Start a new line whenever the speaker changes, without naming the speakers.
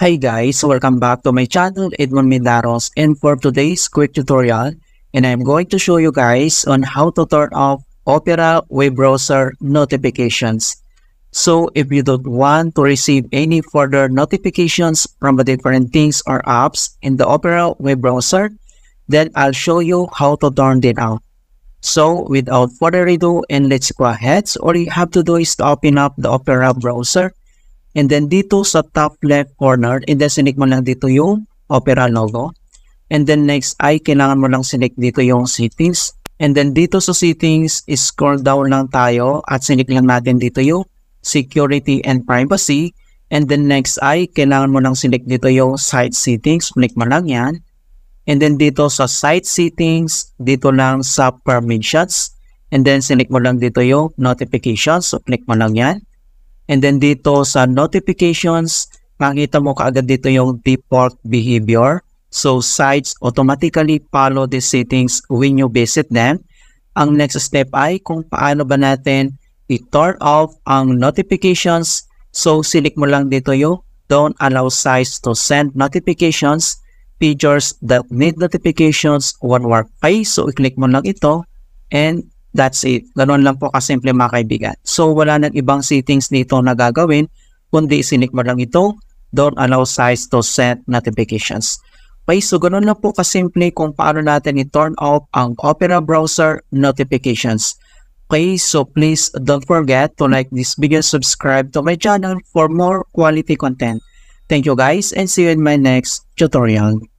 Hi guys, welcome back to my channel Edmond Medaros and for today's quick tutorial and I'm going to show you guys on how to turn off Opera web browser notifications. So if you don't want to receive any further notifications from the different things or apps in the Opera web browser, then I'll show you how to turn it off. So without further ado and let's go ahead, all you have to do is to open up the Opera browser And then dito sa top left corner, and then sinik mo lang dito yung opera logo. And then next ay kailangan mo lang sinik dito yung settings. And then dito sa settings, scroll down lang tayo at sinik lang natin dito yung security and privacy. And then next ay kailangan mo lang sinik dito yung site settings. Click mo lang yan. And then dito sa site settings, dito lang sa permissions. And then sinik mo lang dito yung notifications. So click mo lang yan. And then dito sa notifications, makita mo kaagad dito yung default behavior. So sites automatically follow the settings when you visit them. Ang next step ay kung paano ba natin i-turn off ang notifications. So select mo lang dito yung don't allow sites to send notifications, features that need notifications one work workplace. So i-click mo lang ito and That's it. Ganun lang po kasimple mga kaibigan. So wala nang ibang settings nito na gagawin kundi isinik mo lang ito, don't allow size to set notifications. Okay, so ganun lang po kasimple kung paano natin i-turn off ang Opera browser notifications. Okay, so please don't forget to like this video, subscribe to my channel for more quality content. Thank you guys and see you in my next tutorial.